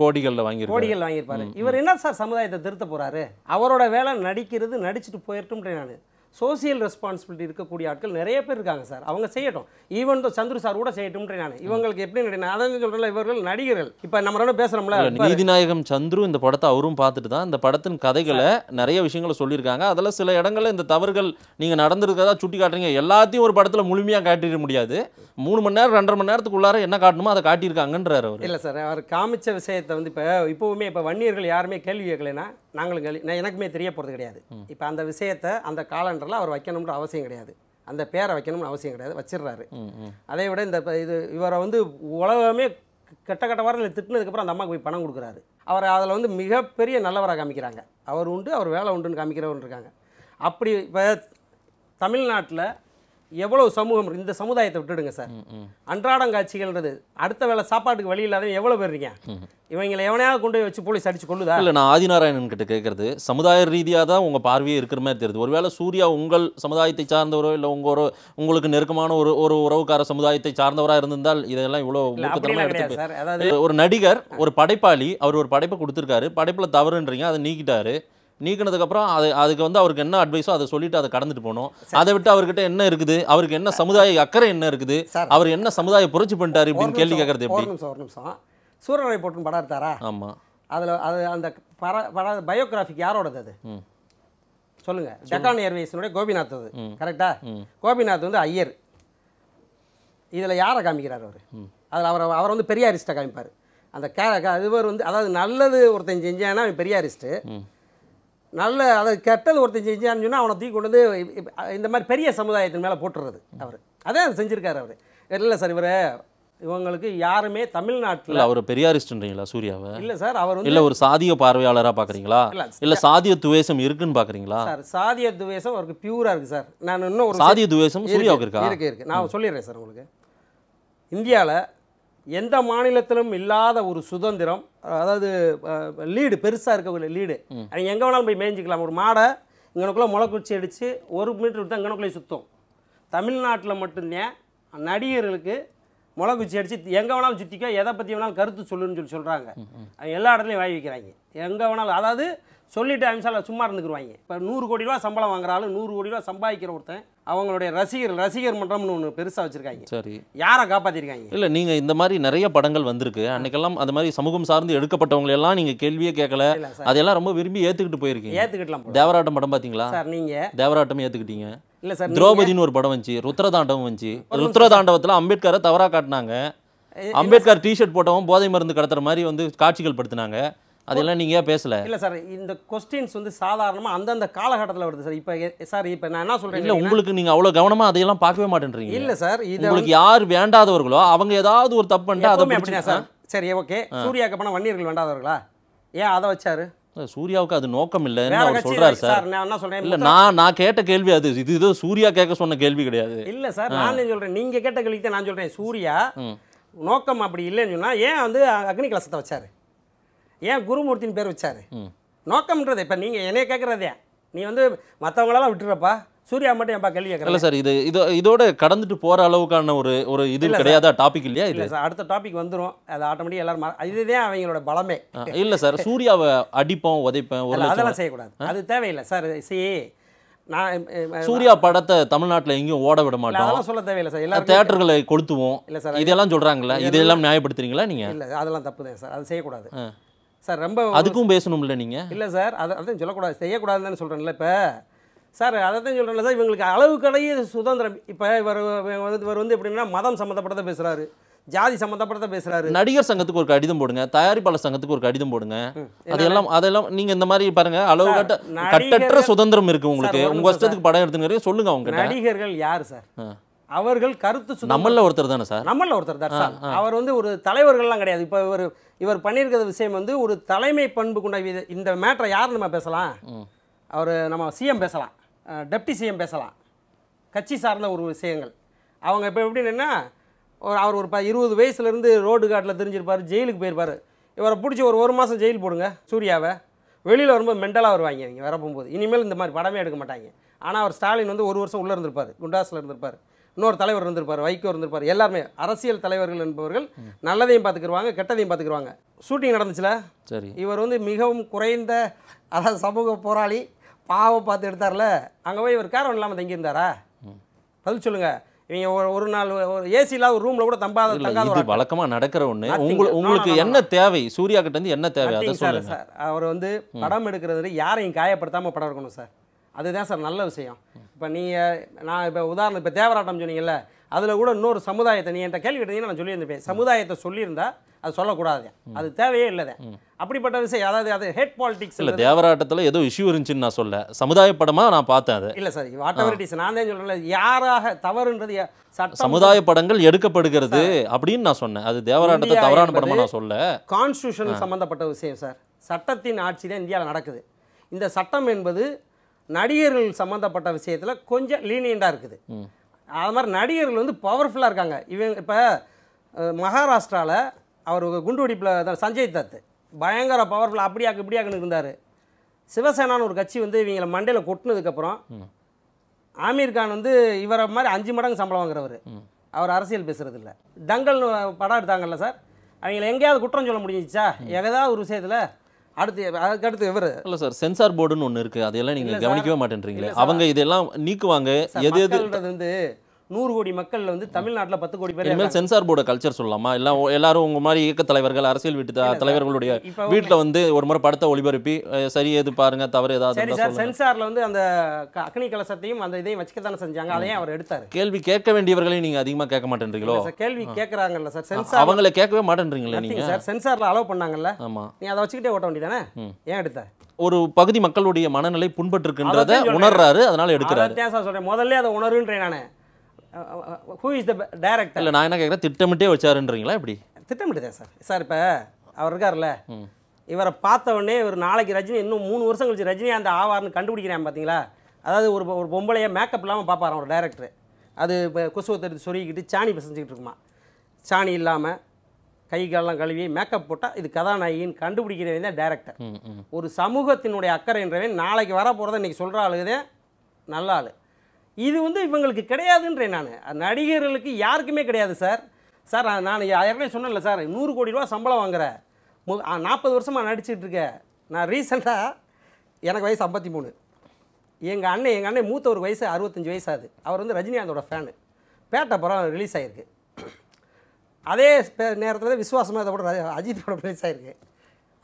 கோடிகளில் வாங்கி கோடிகள் வாங்கியிருப்பாரு இவர் என்ன சார் சமுதாயத்தை திருத்த போகிறாரு அவரோட வேலை நடிக்கிறது நடிச்சுட்டு போயிட்டும்ன்றேன் நான் சோசியல் ரெஸ்பான்சிபிலிட்டி இருக்கக்கூடிய ஆட்கள் நிறைய பேர் இருக்காங்க சார் அவங்க செய்யட்டும் ஈவன் தோ சந்துரு சார் கூட செய்யட்டும்ன்ற நான் இவங்களுக்கு எப்படி நான் அதான் சொல்கிறேன் இவர்கள் நடிகர்கள் இப்போ நம்ம பேசுகிறோம்ல நீதிநாயகம் சந்துரு இந்த படத்தை அவரும் பார்த்துட்டு தான் இந்த படத்தின் கதைகளை நிறைய விஷயங்களை சொல்லியிருக்காங்க அதில் சில இடங்களில் இந்த தவறுகள் நீங்கள் நடந்திருக்கிறதா சுட்டி காட்டுறீங்க எல்லாத்தையும் ஒரு படத்தில் முழுமையாக காட்டிட முடியாது மூணு மணி நேரம் ரெண்டரை மணி நேரத்துக்குள்ளார என்ன காட்டணுமோ அதை காட்டியிருக்காங்கன்றார் அவர் இல்லை சார் அவர் காமிச்ச விஷயத்தை வந்து இப்போ இப்போவுமே இப்போ வன்னியர்கள் யாருமே கேள்வி கேட்கலைன்னா நாங்களும் கேள்வி எனக்குமே தெரிய போகிறது கிடையாது இப்போ அந்த விஷயத்தை அந்த காலன் சென்டரில் அவர் வைக்கணும்ன்ற அவசியம் கிடையாது அந்த பேரை வைக்கணும்னு அவசியம் கிடையாது வச்சிடுறாரு அதை விட இந்த இது இவரை வந்து உலகமே கெட்ட கெட்ட வாரத்தில் திட்டினதுக்கப்புறம் அந்த அம்மாவுக்கு போய் பணம் கொடுக்குறாரு அவர் அதில் வந்து மிகப்பெரிய நல்லவராக காமிக்கிறாங்க அவர் உண்டு அவர் வேலை உண்டுன்னு காமிக்கிறவன் இருக்காங்க அப்படி இப்போ தமிழ்நாட்டில் எவ்வளோ சமூகம் இந்த சமுதாயத்தை விட்டுடுங்க சார் அன்றாடங்காட்சிகள்ன்றது அடுத்த வேலை சாப்பாட்டுக்கு வழி இல்லாத எவ்வளோ பேர் இருக்கீங்க இவங்களை எவனையாவது கொண்டு போய் வச்சு போலீஸ் அடிச்சு கொள்ளுதா இல்லை நான் ஆதிநாராயணன் கிட்ட கேட்கறது சமுதாய ரீதியாக தான் உங்கள் பார்வையே இருக்கிற மாதிரி தெரியுது ஒருவேளை சூர்யா உங்கள் சமுதாயத்தை சார்ந்தவரோ இல்லை உங்கள் ஒரு உங்களுக்கு நெருக்கமான ஒரு ஒரு உறவுக்கார சமுதாயத்தை சார்ந்தவராக இருந்திருந்தால் இதெல்லாம் இவ்வளோ ஒரு நடிகர் ஒரு படைப்பாளி அவர் ஒரு படைப்பை கொடுத்துருக்காரு படைப்பில் தவறுன்றீங்க அதை நீக்கிட்டாரு நீக்கினதுக்கப்புறம் அது அதுக்கு வந்து அவருக்கு என்ன அட்வைஸோ அதை சொல்லிட்டு அதை கடந்துட்டு போகணும் அதை விட்டு அவர்கிட்ட என்ன இருக்குது அவருக்கு என்ன சமுதாய அக்கறை என்ன இருக்குது அவர் என்ன சமுதாய புரட்சி பண்ணிட்டாரு இப்படின்னு கேள்வி கேட்கறது எப்படி ஒரு நிமிஷம் சூரரை போட்டு படம் எடுத்தாரா ஆமாம் அதில் அது அந்த பட பட பயோகிராஃபிக் யாரோடது அது சொல்லுங்க டெக்கான் ஏர்வேஸினுடைய கோபிநாத் அது கரெக்டா கோபிநாத் வந்து ஐயர் இதில் யாரை காமிக்கிறார் அவர் அதில் அவர் அவர் வந்து பெரியாரிஸ்ட்டை காமிப்பார் அந்த கே இவர் வந்து அதாவது நல்லது ஒருத்தன் செஞ்சேன்னா பெரியாரிஸ்ட்டு நல்ல அதை கெட்டது ஒருத்தன் செஞ்சான்னு சொன்னால் அவனை தூக்கி கொண்டு வந்து இந்த மாதிரி பெரிய சமுதாயத்தின் மேலே போட்டுறது அவர் அதே அதை செஞ்சுருக்காரு அவர் இல்லை சார் இவர் இவங்களுக்கு யாருமே தமிழ்நாட்டில் அவர் பெரியாரிஸ்ட்ன்றீங்களா சூர்யாவை இல்லை சார் அவர் வந்து இல்லை ஒரு சாதிய பார்வையாளராக பார்க்குறீங்களா இல்லை சாதிய துவேஷம் இருக்குன்னு பார்க்குறீங்களா சார் சாதிய துவேஷம் அவருக்கு பியூராக இருக்குது சார் நான் இன்னும் ஒரு சாதிய துவேஷம் சூர்யாவுக்கு இருக்கா இருக்கு இருக்கு நான் சொல்லிடுறேன் சார் உங்களுக்கு இந்தியாவில் எந்த மாநிலத்திலும் இல்லாத ஒரு சுதந்திரம் அதாவது லீடு பெருசாக இருக்கக்கூடிய லீடு நீங்கள் எங்கே வேணாலும் போய் மேய்ஞ்சிக்கலாம் ஒரு மாடை இங்கனக்குள்ளே முளைக்குச்சி அடித்து ஒரு மீட்டர் விட்டு இங்கனுக்குள்ளே சுற்றும் தமிழ்நாட்டில் மட்டும்தான் நடிகர்களுக்கு முளைக்குச்சி அடித்து எங்கே வேணாலும் சுற்றிக்கோ எதை பற்றி வேணாலும் கருத்து சொல்லுன்னு சொல்லி சொல்கிறாங்க எல்லா இடத்துலையும் வாய் வைக்கிறாங்க எங்கே வேணாலும் அதாவது சொல்லிட்டு அமிஷாவில் சும்மா இருந்துக்குருவாங்க இப்போ நூறு கோடி ரூபா சம்பளம் வாங்குறாலும் நூறு கோடி ரூபா சம்பாதிக்கிற ஒருத்தன் அவங்களுடைய ரசிகர் ரசிகர் மன்றம்னு ஒன்று பெருசாக வச்சுருக்காங்க சரி யாரை காப்பாற்றிருக்காங்க இல்லை நீங்கள் இந்த மாதிரி நிறைய படங்கள் வந்திருக்கு அன்னைக்கெல்லாம் அந்த மாதிரி சமூகம் சார்ந்து எடுக்கப்பட்டவங்களெல்லாம் நீங்கள் கேள்வியே கேட்கல அதெல்லாம் ரொம்ப விரும்பி ஏற்றுக்கிட்டு போயிருக்கீங்க ஏற்றுக்கிட்டலாம் தேவராட்டம் படம் பார்த்தீங்களா சார் நீங்கள் தேவராட்டம் ஏற்றுக்கிட்டீங்க இல்லை சார் திரௌபதினு ஒரு படம் வந்துச்சு ருத்ரதாண்டவம் வந்துச்சு ருத்ரதாண்டவத்தில் அம்பேத்கரை தவறாக காட்டினாங்க அம்பேத்கர் டிஷர்ட் போட்டவன் போதை மருந்து கடத்துற மாதிரி வந்து காட்சிகள் படுத்தினாங்க அதெல்லாம் நீங்கள் பேசல இல்லை சார் இந்த கொஸ்டின்ஸ் வந்து சாதாரணமாக அந்தந்த காலகட்டத்தில் வருது சார் இப்போ சார் இப்போ நான் என்ன சொல்கிறேன் இல்லை உங்களுக்கு நீங்கள் அவ்வளோ கவனமாக அதையெல்லாம் பார்க்கவே மாட்டேன்றீங்க இல்லை சார் இது உங்களுக்கு யார் வேண்டாதவர்களோ அவங்க ஏதாவது ஒரு தப்பு பண்ணிட்டு அதை அப்படின்னா சார் சரி ஓகே சூர்யா பணம் வன்னியர்கள் வேண்டாதவர்களா ஏன் அதை வச்சாரு சூர்யாவுக்கு அது நோக்கம் இல்லைன்னு அவர் சொல்றாரு சார் நான் என்ன சொல்றேன் இல்ல நான் நான் கேட்ட கேள்வி அது இது இது சூர்யா கேட்க சொன்ன கேள்வி கிடையாது இல்ல சார் நான் சொல்றேன் நீங்க கேட்ட கேள்வி தான் நான் சொல்றேன் சூர்யா நோக்கம் அப்படி இல்லைன்னு சொன்னா ஏன் வந்து அக்னி கலசத்தை வச்சாரு ஏன் குருமூர்த்தின்னு பேர் வச்சார் நோக்கம்ன்றது இப்போ நீங்கள் என்னைய கேட்குறதே நீ வந்து மற்றவங்களெல்லாம் விட்டுறப்பா சூர்யா மட்டும் ஏன்பா கல்வி கேட்குறேன் சார் இது இதோ இதோட கடந்துட்டு போகிற அளவுக்கான ஒரு ஒரு இது கிடையாது டாபிக் இல்லையா இல்லை சார் அடுத்த டாபிக் வந்துடும் அது ஆட்டோமேட்டிக் எல்லாரும் இதுதான் அவங்களோட பலமே இல்லை சார் சூர்யாவை அடிப்போம் உதைப்பேன் ஒரு அதெல்லாம் செய்யக்கூடாது அது தேவையில்லை சார் சி நான் சூர்யா படத்தை தமிழ்நாட்டில் எங்கேயும் ஓட விட மாட்டோம் அதெல்லாம் சொல்ல தேவையில்லை சார் எல்லாம் தேட்டர்களை கொளுத்துவோம் இல்லை சார் இதெல்லாம் சொல்கிறாங்களா இதெல்லாம் நியாயப்படுத்துறீங்களா நீங்கள் இல்லை அதெல்லாம் தப்பு தான் சார் அது செய்யக்கூடாது சார் ரொம்ப அதுக்கும் பேசணும்ல நீங்கள் இல்லை சார் அதை அதான் சொல்லக்கூடாது செய்யக்கூடாதுன்னு சொல்கிறேன்ல இப்போ சார் அதை தான் சொல்கிறேன்ல சார் இவங்களுக்கு அளவு கடையே சுதந்திரம் இப்போ இவர் வந்து இவர் வந்து எப்படின்னா மதம் சம்மந்தப்பட்டதை பேசுகிறாரு ஜாதி சம்மந்தப்பட்டதை பேசுகிறாரு நடிகர் சங்கத்துக்கு ஒரு கடிதம் போடுங்க தயாரிப்பாளர் சங்கத்துக்கு ஒரு கடிதம் போடுங்க அதெல்லாம் அதெல்லாம் நீங்கள் இந்த மாதிரி பாருங்க அளவு கட்ட கட்டற்ற சுதந்திரம் இருக்குது உங்களுக்கு உங்கள் வருஷத்துக்கு படம் எடுத்துங்க சொல்லுங்க அவங்க நடிகர்கள் யார் சார் அவர்கள் கருத்து நம்மள ஒருத்தர் தானே சார் நம்மள ஒருத்தர் தான் சார் அவர் வந்து ஒரு தலைவர்கள்லாம் கிடையாது இப்போ இவர் இவர் பண்ணியிருக்கிற விஷயம் வந்து ஒரு தலைமை பண்பு கொண்ட இந்த மேட்டரை யார் நம்ம பேசலாம் அவர் நம்ம சிஎம் பேசலாம் டெப்டி சிஎம் பேசலாம் கட்சி சார்ந்த ஒரு விஷயங்கள் அவங்க இப்போ எப்படின்னா ஒரு அவர் ஒரு ப இருபது வயசுலேருந்து ரோடு காட்டில் தெரிஞ்சிருப்பார் ஜெயிலுக்கு போயிருப்பார் இவரை பிடிச்சி ஒரு ஒரு மாதம் ஜெயில் போடுங்க சூர்யாவை வெளியில் வரும்போது மென்டலாக வருவாங்க இவங்க வரப்போகும்போது இனிமேல் இந்த மாதிரி படமே எடுக்க மாட்டாங்க ஆனால் அவர் ஸ்டாலின் வந்து ஒரு வருஷம் உள்ளே இருந்திருப்பார் குண்டாஸில் இருந்திருப்பார் இன்னொரு தலைவர் இருந்திருப்பார் வைகோ இருந்திருப்பார் எல்லாருமே அரசியல் தலைவர்கள் என்பவர்கள் நல்லதையும் பார்த்துக்கிடுவாங்க கெட்டதையும் பார்த்துக்கிடுவாங்க ஷூட்டிங் நடந்துச்சுல சரி இவர் வந்து மிகவும் குறைந்த அதாவது சமூக போராளி பாவம் பார்த்து எடுத்தார்ல அங்கே போய் இவர் காரம் இல்லாமல் தங்கியிருந்தாரா பதில் சொல்லுங்கள் இவங்க ஒரு ஒரு நாள் ஒரு ஏசி இல்லாத ஒரு ரூம்ல கூட தம்பாத தங்காத வழக்கமாக நடக்கிற ஒன்று உங்களுக்கு உங்களுக்கு என்ன தேவை சூர்யா கிட்ட இருந்து என்ன தேவை சார் சார் அவர் வந்து படம் எடுக்கிறது யாரையும் காயப்படுத்தாமல் படம் எடுக்கணும் சார் அதுதான் சார் நல்ல விஷயம் இப்போ நீங்கள் நான் இப்போ உதாரணம் இப்போ தேவராட்டம் சொன்னீங்கல்ல அதில் கூட இன்னொரு சமுதாயத்தை நீ என்கிட்ட கேள்வி நான் சொல்லியிருந்தேன் சமுதாயத்தை சொல்லியிருந்தா அது சொல்லக்கூடாது அது தேவையே இல்லை அப்படிப்பட்ட விஷயம் அதாவது அது ஹெட் பாலிடிக்ஸ் இல்லை தேவராட்டத்தில் ஏதோ இஷ்யூ இருந்துச்சுன்னு நான் சொல்ல சமுதாய படமாக நான் பார்த்தேன் அது இல்லை சார் வாட் எவர் நான் தான் சொல்கிறேன் யாராக தவறுன்றது சமுதாய படங்கள் எடுக்கப்படுகிறது அப்படின்னு நான் சொன்னேன் அது தேவராட்டத்தை தவறான படமாக நான் சொல்ல கான்ஸ்டியூஷன் சம்மந்தப்பட்ட விஷயம் சார் சட்டத்தின் ஆட்சி தான் இந்தியாவில் நடக்குது இந்த சட்டம் என்பது நடிகர்கள் சம்மந்தப்பட்ட விஷயத்தில் கொஞ்சம் லீனியண்டாக இருக்குது அது மாதிரி நடிகர்கள் வந்து பவர்ஃபுல்லாக இருக்காங்க இவங்க இப்போ மகாராஷ்டிராவில் அவர் குண்டுவெடிப்பில் சஞ்சய் தத்து பயங்கர பவர்ஃபுல்லாக அப்படியாக்கு இப்படியாக்குன்னு இருந்தார் சிவசேனான்னு ஒரு கட்சி வந்து இவங்களை மண்டையில் கொட்டினதுக்கப்புறம் ஆமீர் கான் வந்து இவரை மாதிரி அஞ்சு மடங்கு சம்பளம் வாங்குறவர் அவர் அரசியல் பேசுகிறது இல்லை தங்கல்னு படம் எடுத்தாங்கல்ல சார் அவங்களை எங்கேயாவது குற்றம் சொல்ல முடிஞ்சிச்சா எதாவது ஒரு விஷயத்தில் அடுத்து அதுக்கு அடுத்து இவர் இல்லை சார் சென்சார் போர்டுன்னு ஒன்று இருக்குது அதையெல்லாம் நீங்கள் கவனிக்கவே மாட்டேன்றீங்களே அவங்க இதெல்லாம் நீக்குவாங்க எது எது வந்து நூறு கோடி மக்கள் வந்து தமிழ்நாட்டில் பத்து கோடி பேர் இனிமேல் சென்சார் போர்டு கல்ச்சர் சொல்லலாமா எல்லாம் எல்லாரும் உங்க மாதிரி இயக்க தலைவர்கள் அரசியல் வீட்டு தலைவர்களுடைய வீட்டில் வந்து ஒரு முறை படத்தை ஒளிபரப்பி சரி எது பாருங்க தவறு ஏதாவது சென்சார்ல சார் வந்து அந்த அக்னி கலசத்தையும் அந்த இதையும் வச்சுக்க தானே செஞ்சாங்க அதையும் அவர் எடுத்தார் கேள்வி கேட்க வேண்டியவர்களையும் நீங்க அதிகமாக கேட்க மாட்டேன்றீங்களோ கேள்வி கேட்கறாங்கல்ல சார் சென்சார் அவங்கள கேட்கவே மாட்டேன்றீங்களா நீங்க சார் சென்சார்ல அலோவ் பண்ணாங்கல்ல ஆமா நீ அதை வச்சுக்கிட்டே ஓட்ட வேண்டியதானே ஏன் எடுத்த ஒரு பகுதி மக்களுடைய மனநிலை புண்பட்டிருக்குன்றத உணர்றாரு அதனால எடுக்கிறாரு சொல்றேன் முதல்ல அதை உணர்வுன்றேன் நானே ஹூ இஸ் த டேரக்டர் இல்லை நான் என்ன கேட்குறேன் திட்டமிட்டே வச்சாருன்றீங்களா இப்படி திட்டமிட்டு சார் சார் இப்போ அவர் இருக்கார்ல இவரை பார்த்தவொடனே இவர் நாளைக்கு ரஜினி இன்னும் மூணு வருஷம் கழிச்சு அந்த ஆவார்னு கண்டுபிடிக்கிறேன் பார்த்தீங்களா அதாவது ஒரு ஒரு பொம்பளையை மேக்கப் இல்லாமல் பார்ப்பாராம் ஒரு டேரக்டர் அது கொசுவத்தை எடுத்து சொருகிக்கிட்டு சாணி பிசைஞ்சிக்கிட்டு இருக்குமா சாணி இல்லாமல் கை காலெலாம் கழுவி மேக்கப் போட்டால் இது கதாநாயகின்னு கண்டுபிடிக்கிறவன் தான் டேரக்டர் ஒரு சமூகத்தினுடைய அக்கறைன்றவன் நாளைக்கு வர போகிறத இன்றைக்கி சொல்கிற ஆளுதே நல்ல ஆள் இது வந்து இவங்களுக்கு கிடையாதுன்றேன் நான் நடிகர்களுக்கு யாருக்குமே கிடையாது சார் சார் நான் ஏற்கனவே சொன்னல சார் நூறு கோடி ரூபா சம்பளம் வாங்குறேன் மு நாற்பது வருஷமாக நடிச்சிட்டு இருக்கேன் நான் ரீசெண்டாக எனக்கு வயசு ஐம்பத்தி மூணு எங்கள் அண்ணன் எங்கள் அண்ணன் மூத்த ஒரு வயசு அறுபத்தஞ்சி வயசாகுது அவர் வந்து ரஜினிகாந்தோட ஃபேனு பேட்ட படம் ரிலீஸ் ஆகிருக்கு அதே நேரத்தில் விசுவாசமாக இதை படம் அஜித் படம் ரிலீஸ் ஆகிருக்கு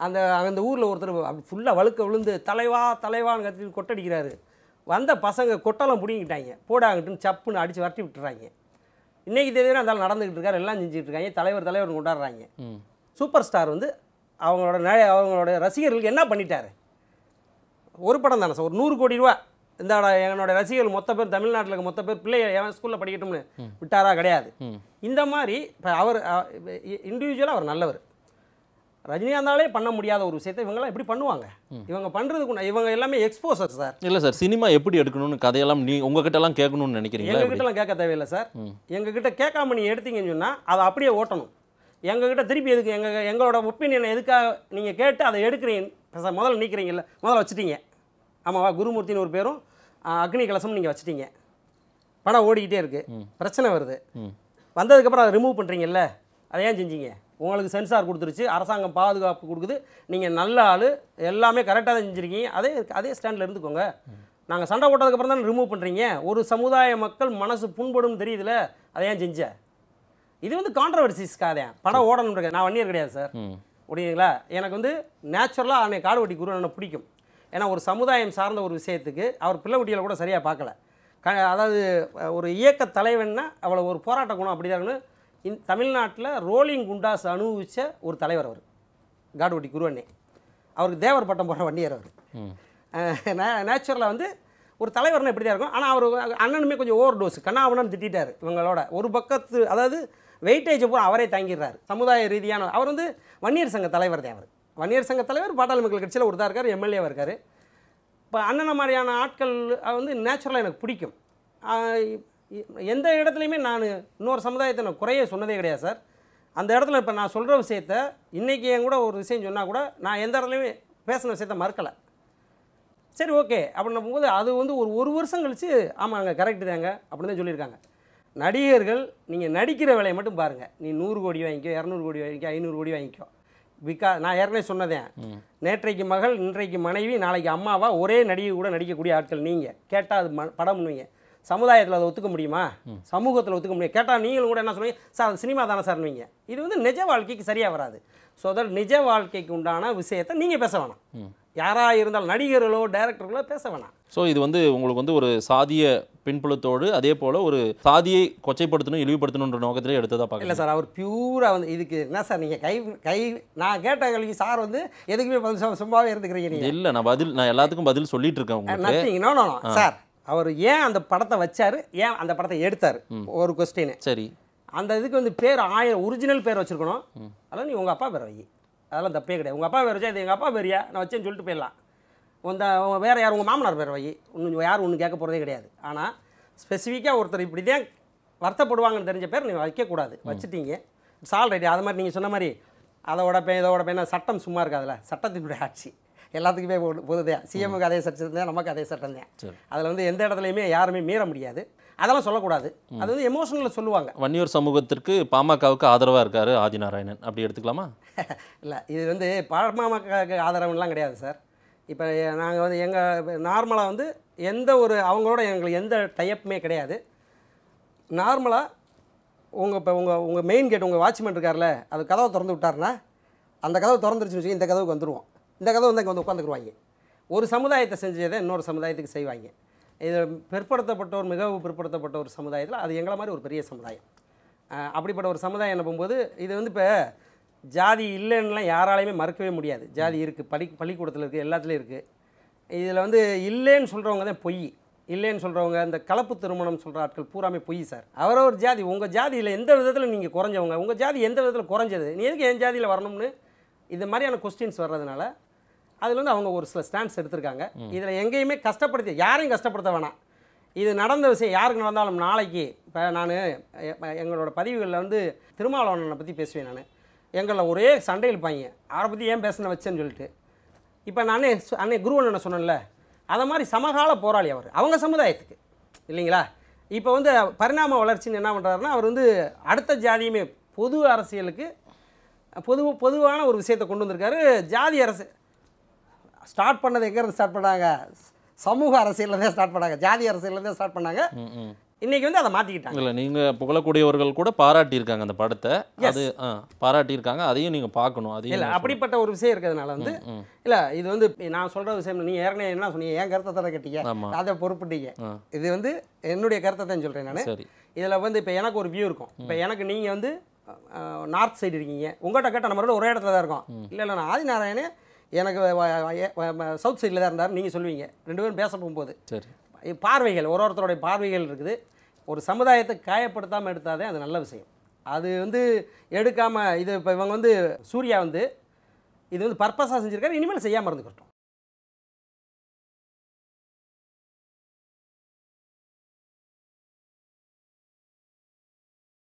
அந்த அந்த ஊரில் ஒருத்தர் ஃபுல்லாக வழுக்க விழுந்து தலைவா தலைவான்னு கற்று கொட்டடிக்கிறாரு வந்த பசங்க கொட்டலம் பிடிங்கிட்டாங்க போடாங்கட்டுன்னு சப்புன்னு அடித்து வரட்டி விட்டுறாங்க இன்றைக்கி தேதியில் அந்தாலும் நடந்துக்கிட்டு இருக்காரு எல்லாம் செஞ்சுட்டு இருக்காங்க தலைவர் தலைவர் கொண்டாடுறாங்க சூப்பர் ஸ்டார் வந்து அவங்களோட அவங்களோட ரசிகர்களுக்கு என்ன பண்ணிட்டார் ஒரு படம் தானே சார் ஒரு நூறு கோடி ரூபா இந்த என்னோட ரசிகர்கள் மொத்த பேர் தமிழ்நாட்டில் இருக்க மொத்த பேர் பிள்ளைகள் என் ஸ்கூலில் படிக்கட்டும்னு விட்டாரா கிடையாது இந்த மாதிரி இப்போ அவர் இண்டிவிஜுவலாக அவர் நல்லவர் ரஜினிகாந்தாலே பண்ண முடியாத ஒரு விஷயத்தை இவங்கெல்லாம் எப்படி பண்ணுவாங்க இவங்க பண்ணுறதுக்கு இவங்க எல்லாமே எக்ஸ்போசர் சார் இல்லை சார் சினிமா எப்படி எடுக்கணும்னு கதையெல்லாம் நீ உங்ககிட்டலாம் கேட்கணும்னு நினைக்கிறீங்க எங்ககிட்டலாம் கேட்க தேவையில்லை சார் எங்ககிட்ட கேட்காம நீங்கள் எடுத்தீங்கன்னு சொன்னால் அதை அப்படியே ஓட்டணும் எங்ககிட்ட திருப்பி எதுக்கு எங்கள் எங்களோட ஒப்பீனியனை எதுக்காக நீங்கள் கேட்டு அதை எடுக்கிறீங்க சார் முதல்ல நீக்கிறீங்கல்ல முதல்ல வச்சுட்டீங்க ஆமாவா குருமூர்த்தின்னு ஒரு பேரும் அக்னி கலசம் நீங்கள் வச்சுட்டீங்க படம் ஓடிக்கிட்டே இருக்குது பிரச்சனை வருது வந்ததுக்கப்புறம் அதை ரிமூவ் பண்ணுறீங்கல்ல அதை ஏன் செஞ்சீங்க உங்களுக்கு சென்சார் கொடுத்துருச்சு அரசாங்கம் பாதுகாப்பு கொடுக்குது நீங்கள் நல்ல ஆள் எல்லாமே கரெக்டாக தான் செஞ்சுருக்கீங்க அதே அதே ஸ்டாண்டில் இருந்துக்கோங்க நாங்கள் சண்டை போட்டதுக்கப்புறம் தான் ரிமூவ் பண்ணுறீங்க ஒரு சமுதாய மக்கள் மனசு புண்படும் தெரியுதுல அதை ஏன் செஞ்ச இது வந்து கான்ட்ரவர்சிஸ் காதே படம் ஓடணுன்றது நான் வன்னியர் கிடையாது சார் முடியுங்களா எனக்கு வந்து நேச்சுரலாக அன்னை காடுவட்டி குரு எனக்கு பிடிக்கும் ஏன்னா ஒரு சமுதாயம் சார்ந்த ஒரு விஷயத்துக்கு அவர் பிள்ளை கூட சரியாக பார்க்கல க அதாவது ஒரு இயக்க தலைவன்னா அவ்வளோ ஒரு போராட்ட குணம் அப்படி தான் இந் தமிழ்நாட்டில் ரோலிங் குண்டாஸ் அனுபவித்த ஒரு தலைவர் அவர் காடுவட்டி குருவண்ணே அவருக்கு தேவர் பட்டம் போகிற வண்டியார் அவர் நேச்சுரலாக வந்து ஒரு தலைவர்னா இப்படி தான் இருக்கும் ஆனால் அவர் அண்ணனுமே கொஞ்சம் ஓவர் டோஸ் கண்ணாவணம் திட்டார் இவங்களோட ஒரு பக்கத்து அதாவது வெயிட்டேஜை பூரா அவரே தங்கிடுறார் சமுதாய ரீதியான அவர் வந்து வன்னியர் சங்க தலைவர் தான் அவர் வன்னியர் சங்க தலைவர் பாட்டாளி மக்கள் கட்சியில் தான் இருக்கார் எம்எல்ஏவாக இருக்கார் இப்போ அண்ணனை மாதிரியான ஆட்கள் வந்து நேச்சுரலாக எனக்கு பிடிக்கும் எந்த இடத்துலையுமே நான் இன்னொரு சமுதாயத்தை நான் குறைய சொன்னதே கிடையாது சார் அந்த இடத்துல இப்போ நான் சொல்கிற விஷயத்த இன்றைக்கி என் கூட ஒரு விஷயம் சொன்னால் கூட நான் எந்த இடத்துலையுமே பேசின விஷயத்த மறுக்கலை சரி ஓகே அப்படின்னு போது அது வந்து ஒரு ஒரு வருஷம் கழித்து ஆமாங்க கரெக்டு தாங்க அப்படின்னு தான் சொல்லியிருக்காங்க நடிகர்கள் நீங்கள் நடிக்கிற வேலையை மட்டும் பாருங்கள் நீ நூறு கோடி வாங்கிக்கோ இரநூறு கோடி வாங்கிக்கோ ஐநூறு கோடி வாங்கிக்கோ பிகா நான் ஏற்கனவே சொன்னதேன் நேற்றைக்கு மகள் இன்றைக்கு மனைவி நாளைக்கு அம்மாவா ஒரே நடிகை கூட நடிக்கக்கூடிய ஆட்கள் நீங்கள் கேட்டால் அது ம படம் பண்ணுவீங்க சமுதாயத்தில் அதை ஒத்துக்க முடியுமா சமூகத்தில் ஒத்துக்க முடியும் கேட்டால் நீங்களும் கூட என்ன சொல்லுவீங்க சார் அது சினிமா தானே சார்னுவீங்க இது வந்து நிஜ வாழ்க்கைக்கு சரியாக வராது ஸோ அதோட நிஜ வாழ்க்கைக்கு உண்டான விஷயத்தை நீங்கள் பேச வேணாம் யாராக இருந்தாலும் நடிகர்களோ டைரக்டர்களோ பேச வேணாம் ஸோ இது வந்து உங்களுக்கு வந்து ஒரு சாதிய பின்புலத்தோடு அதே போல் ஒரு சாதியை கொச்சைப்படுத்தணும் இழிவுபடுத்தணுன்ற நோக்கத்திலே எடுத்ததாக பார்க்க இல்லை சார் அவர் பியூராக வந்து இதுக்கு என்ன சார் நீங்கள் கை கை நான் கேட்ட கல்வி சார் வந்து எதுக்குமே சும்மாவே இருந்துக்கிறீங்க இல்லை நான் பதில் நான் எல்லாத்துக்கும் பதில் சொல்லிட்டு இருக்கேன் உங்களுக்கு சார் அவர் ஏன் அந்த படத்தை வச்சார் ஏன் அந்த படத்தை எடுத்தார் ஒரு கொஸ்டின் சரி அந்த இதுக்கு வந்து பேர் ஆயிரம் ஒரிஜினல் பேர் வச்சுருக்கணும் அதெல்லாம் நீ உங்கள் அப்பா பேர் வை அதெல்லாம் தப்பே கிடையாது உங்கள் அப்பா பேர் வச்சா இது எங்கள் அப்பா பேரியா நான் வச்சேன்னு சொல்லிட்டு போயிடலாம் உந்த வேறு யார் உங்கள் மாமனார் பேர் வை இன்னும் யாரும் ஒன்று கேட்க போகிறதே கிடையாது ஆனால் ஸ்பெசிஃபிக்காக ஒருத்தர் இப்படி தான் வருத்தப்படுவாங்கன்னு தெரிஞ்ச பேர் நீங்கள் வைக்கக்கூடாது வச்சுட்டீங்க இட்ஸ் ஆல்ரெடி அது மாதிரி நீங்கள் சொன்ன மாதிரி அதோட பே இதோட பையனா சட்டம் சும்மா இருக்காதுல்ல சட்டத்தினுடைய ஆட்சி எல்லாத்துக்குமே பொதுதே சிஎம் அதே சட்டம் தான் நமக்கு அதே சட்டம் தான் அதில் வந்து எந்த இடத்துலையுமே யாருமே மீற முடியாது அதெல்லாம் சொல்லக்கூடாது அது வந்து எமோஷனில் சொல்லுவாங்க வன்னியூர் சமூகத்திற்கு பாமகவுக்கு ஆதரவாக இருக்கார் ஆதிநாராயணன் அப்படி எடுத்துக்கலாமா <laughs> இல்லை இது வந்து பாமகவுக்கு ஆதரவுலாம் கிடையாது சார் இப்போ நாங்கள் வந்து எங்கள் நார்மலாக வந்து எந்த ஒரு அவங்களோட எங்களுக்கு எந்த டைப்புமே கிடையாது நார்மலாக உங்கள் இப்போ உங்கள் உங்கள் மெயின் கேட் உங்கள் வாட்ச்மேன் இருக்கார்ல அது கதவை திறந்து விட்டார்னா அந்த கதவை திறந்துருச்சுன்னு வச்சுக்கோங்க இந்த கதவுக்கு வந்துடுவோம் இந்த கதை வந்து அங்கே வந்து உட்காந்துக்குருவாங்க ஒரு சமுதாயத்தை செஞ்சதை இன்னொரு சமுதாயத்துக்கு செய்வாங்க இது பிற்படுத்தப்பட்டோர் மிகவும் பிற்படுத்தப்பட்ட ஒரு சமுதாயத்தில் அது எங்களை மாதிரி ஒரு பெரிய சமுதாயம் அப்படிப்பட்ட ஒரு சமுதாயம் என்ன போகும்போது இது வந்து இப்போ ஜாதி இல்லைன்னுலாம் யாராலையுமே மறுக்கவே முடியாது ஜாதி இருக்குது பள்ளி பள்ளிக்கூடத்தில் இருக்குது எல்லாத்துலேயும் இருக்குது இதில் வந்து இல்லைன்னு சொல்கிறவங்க தான் பொய் இல்லைன்னு சொல்கிறவங்க இந்த கலப்பு திருமணம் சொல்கிற ஆட்கள் பூராமே பொய் சார் அவரவர் ஜாதி உங்கள் ஜாதியில் எந்த விதத்தில் நீங்கள் குறைஞ்சவங்க உங்கள் ஜாதி எந்த விதத்தில் குறைஞ்சது நீ எதுக்கு என் ஜாதியில் வரணும்னு இந்த மாதிரியான கொஸ்டின்ஸ் வர்றதுனால அதில் வந்து அவங்க ஒரு சில ஸ்டாண்ட்ஸ் எடுத்திருக்காங்க இதில் எங்கேயுமே கஷ்டப்படுத்தி யாரையும் கஷ்டப்படுத்த வேணாம் இது நடந்த விஷயம் யாருக்கு நடந்தாலும் நாளைக்கு இப்போ நான் எங்களோட பதிவுகளில் வந்து திருமாவளவனை பற்றி பேசுவேன் நான் எங்களை ஒரே சண்டையில் பையன் அவரை பற்றி ஏன் பேசின வச்சேன்னு சொல்லிட்டு இப்போ நானே அன்னை குருவன் என்ன சொன்னேன்ல அதை மாதிரி சமகால போராளி அவர் அவங்க சமுதாயத்துக்கு இல்லைங்களா இப்போ வந்து பரிணாம வளர்ச்சின்னு என்ன பண்ணுறாருன்னா அவர் வந்து அடுத்த ஜாதியுமே பொது அரசியலுக்கு பொது பொதுவான ஒரு விஷயத்தை கொண்டு வந்திருக்காரு ஜாதி அரசு ஸ்டார்ட் பண்ணது எங்கேருந்து ஸ்டார்ட் பண்ணாங்க சமூக அரசியல்லேருந்தே ஸ்டார்ட் பண்ணாங்க ஜாதி அரசியல்லேருந்தே ஸ்டார்ட் பண்ணாங்க இன்றைக்கி வந்து அதை மாற்றிக்கிட்டாங்க இல்லை நீங்கள் புகழக்கூடியவர்கள் கூட பாராட்டியிருக்காங்க அந்த படத்தை அது பாராட்டியிருக்காங்க அதையும் நீங்கள் பார்க்கணும் அதையும் இல்லை அப்படிப்பட்ட ஒரு விஷயம் இருக்கிறதுனால வந்து இல்லை இது வந்து நான் சொல்கிற விஷயம் நீங்கள் ஏற்கனவே என்ன சொன்னீங்க என் கருத்தை தர கேட்டீங்க அதை பொறுப்புட்டீங்க இது வந்து என்னுடைய கருத்தை தான் சொல்கிறேன் நான் இதில் வந்து இப்போ எனக்கு ஒரு வியூ இருக்கும் இப்போ எனக்கு நீங்கள் வந்து நார்த் சைடு இருக்கீங்க உங்கள்கிட்ட கேட்ட நம்ம ஒரே இடத்துல தான் இருக்கும் இல்லை இல்லை நான் ஆதிநாராயணே எனக்கு சவுத் சைடில் தான் இருந்தார் நீங்கள் சொல்லுவீங்க ரெண்டு பேரும் பேச போகும்போது சரி பார்வைகள் ஒரு ஒருத்தருடைய பார்வைகள் இருக்குது ஒரு சமுதாயத்தை காயப்படுத்தாமல் எடுத்தாதே அது நல்ல விஷயம் அது வந்து எடுக்காமல் இது இப்போ இவங்க வந்து சூர்யா வந்து இது வந்து பர்பஸாக செஞ்சுருக்காரு இனிமேல் செய்யாமல் இருந்துக்கட்டும்